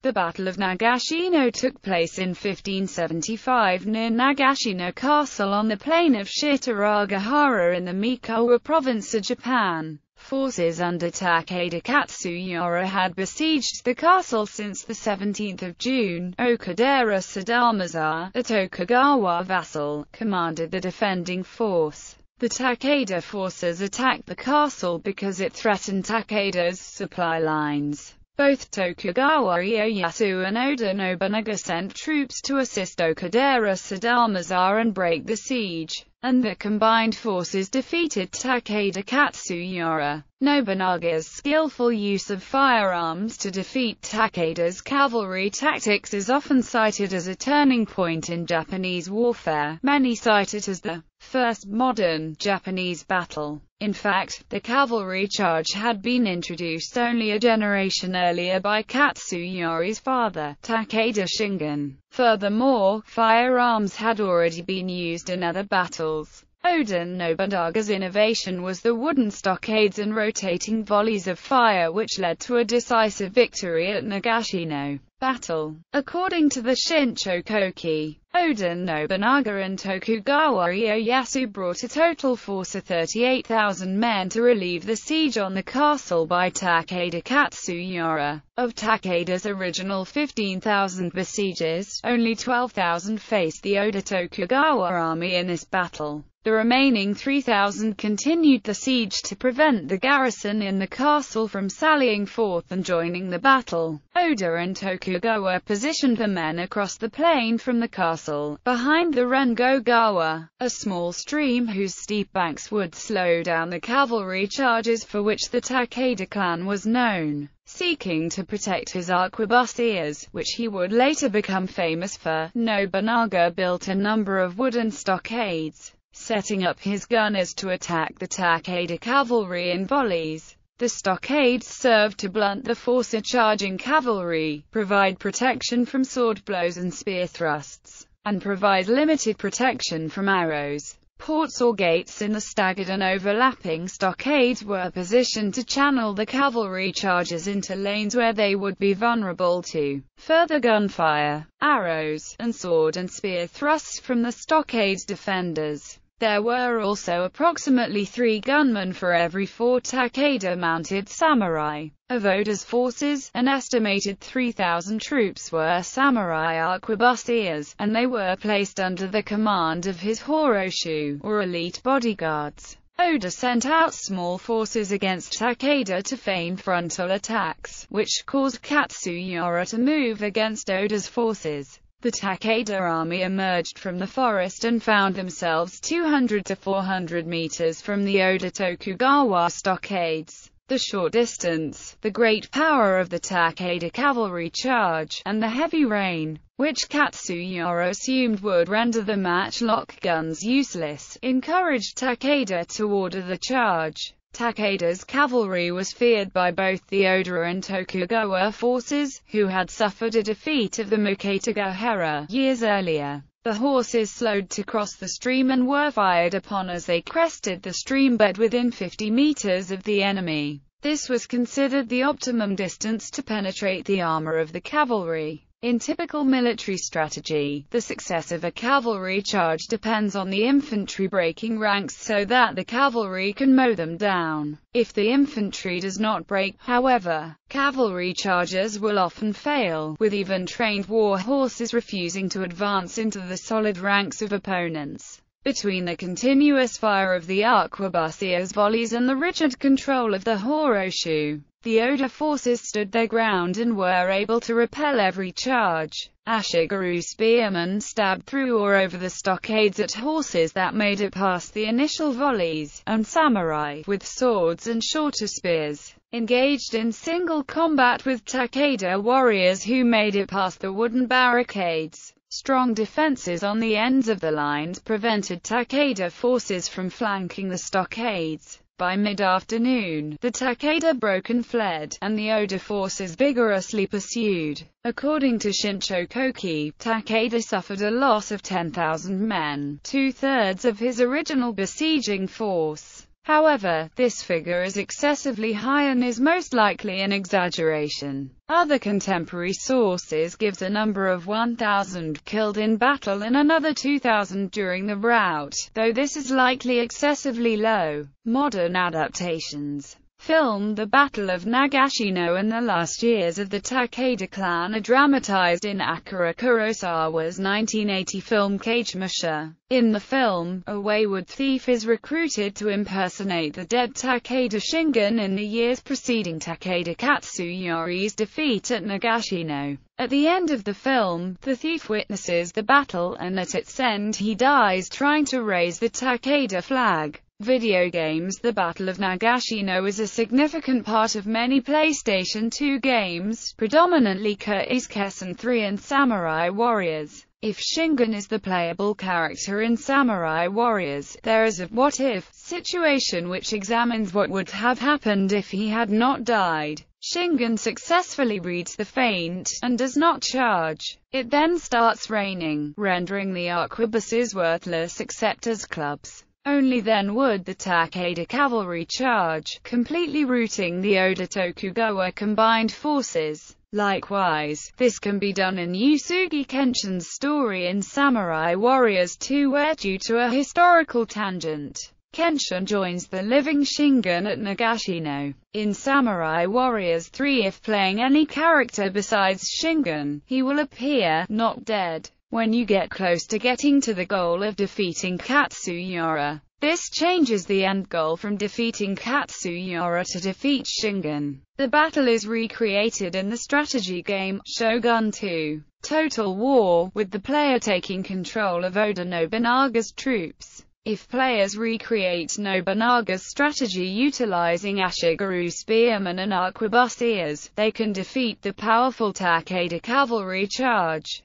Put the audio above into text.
The Battle of Nagashino took place in 1575 near Nagashino Castle on the plain of Shitaragahara in the Mikawa province of Japan. Forces under Takeda Katsuyori had besieged the castle since 17 June. Okadera Sadamasa, a Tokugawa vassal, commanded the defending force. The Takeda forces attacked the castle because it threatened Takeda's supply lines. Both Tokugawa Ieyasu and Oda Nobunaga sent troops to assist Okudera Sadamazar and break the siege, and the combined forces defeated Takeda Katsuyori. Nobunaga's skillful use of firearms to defeat Takeda's cavalry tactics is often cited as a turning point in Japanese warfare, many cite it as the first modern Japanese battle. In fact, the cavalry charge had been introduced only a generation earlier by Katsuyori's father, Takeda Shingen. Furthermore, firearms had already been used in other battles. Odin Nobunaga's innovation was the wooden stockades and rotating volleys of fire which led to a decisive victory at Nagashino battle. According to the Shinchokoki, Odin Nobunaga and Tokugawa Ieyasu brought a total force of 38,000 men to relieve the siege on the castle by Takeda Katsuyori. Of Takeda's original 15,000 besiegers, only 12,000 faced the Oda Tokugawa army in this battle. The remaining 3,000 continued the siege to prevent the garrison in the castle from sallying forth and joining the battle. Oda and Tokugawa positioned the men across the plain from the castle, behind the Rengogawa, a small stream whose steep banks would slow down the cavalry charges for which the Takeda clan was known seeking to protect his arquebusiers, which he would later become famous for. Nobunaga built a number of wooden stockades setting up his gunners to attack the Takeda cavalry in volleys. The stockades served to blunt the force of charging cavalry, provide protection from sword blows and spear thrusts, and provide limited protection from arrows. Ports or gates in the staggered and overlapping stockades were positioned to channel the cavalry charges into lanes where they would be vulnerable to further gunfire, arrows, and sword and spear thrusts from the stockades defenders. There were also approximately three gunmen for every four Takeda-mounted samurai. Of Oda's forces, an estimated 3,000 troops were samurai arquebusiers, and they were placed under the command of his horoshu, or elite bodyguards. Oda sent out small forces against Takeda to feign frontal attacks, which caused Katsuyori to move against Oda's forces. The Takeda army emerged from the forest and found themselves 200 to 400 meters from the Oda Tokugawa stockades. The short distance, the great power of the Takeda cavalry charge, and the heavy rain, which Katsuyori assumed would render the matchlock guns useless, encouraged Takeda to order the charge. Takeda's cavalry was feared by both the Oda and Tokugawa forces, who had suffered a defeat of the Muketagahara years earlier. The horses slowed to cross the stream and were fired upon as they crested the stream but within 50 meters of the enemy. This was considered the optimum distance to penetrate the armor of the cavalry. In typical military strategy, the success of a cavalry charge depends on the infantry breaking ranks so that the cavalry can mow them down. If the infantry does not break, however, cavalry charges will often fail, with even trained war horses refusing to advance into the solid ranks of opponents. Between the continuous fire of the arquebusiers' volleys and the rigid control of the horoshoe, the Oda forces stood their ground and were able to repel every charge. Ashigaru spearmen stabbed through or over the stockades at horses that made it past the initial volleys, and samurai, with swords and shorter spears, engaged in single combat with Takeda warriors who made it past the wooden barricades. Strong defenses on the ends of the lines prevented Takeda forces from flanking the stockades. By mid-afternoon, the Takeda broke and fled, and the Oda forces vigorously pursued. According to Shincho Koki, Takeda suffered a loss of 10,000 men, two-thirds of his original besieging force. However, this figure is excessively high and is most likely an exaggeration. Other contemporary sources give a number of 1,000 killed in battle and another 2,000 during the rout, though this is likely excessively low. Modern adaptations film The Battle of Nagashino and the Last Years of the Takeda Clan are dramatized in Akira Kurosawa's 1980 film Cage Musha. In the film, a wayward thief is recruited to impersonate the dead Takeda Shingen in the years preceding Takeda Katsuyori's defeat at Nagashino. At the end of the film, the thief witnesses the battle and at its end he dies trying to raise the Takeda flag. Video games The Battle of Nagashino is a significant part of many PlayStation 2 games, predominantly Kessen 3 and Samurai Warriors. If Shingen is the playable character in Samurai Warriors, there is a what-if situation which examines what would have happened if he had not died. Shingen successfully reads the feint, and does not charge. It then starts raining, rendering the arquebuses worthless except as clubs. Only then would the Takeda cavalry charge, completely routing the Oda Tokugawa combined forces. Likewise, this can be done in Yusugi Kenshin's story in Samurai Warriors 2 where due to a historical tangent, Kenshin joins the living Shingen at Nagashino. In Samurai Warriors 3 if playing any character besides Shingen, he will appear, not dead. When you get close to getting to the goal of defeating Katsuyara, this changes the end goal from defeating Katsuyara to defeat Shingen. The battle is recreated in the strategy game, Shogun 2, Total War, with the player taking control of Oda Nobunaga's troops. If players recreate Nobunaga's strategy utilizing Ashigaru spearmen and arquebusiers, they can defeat the powerful Takeda cavalry charge.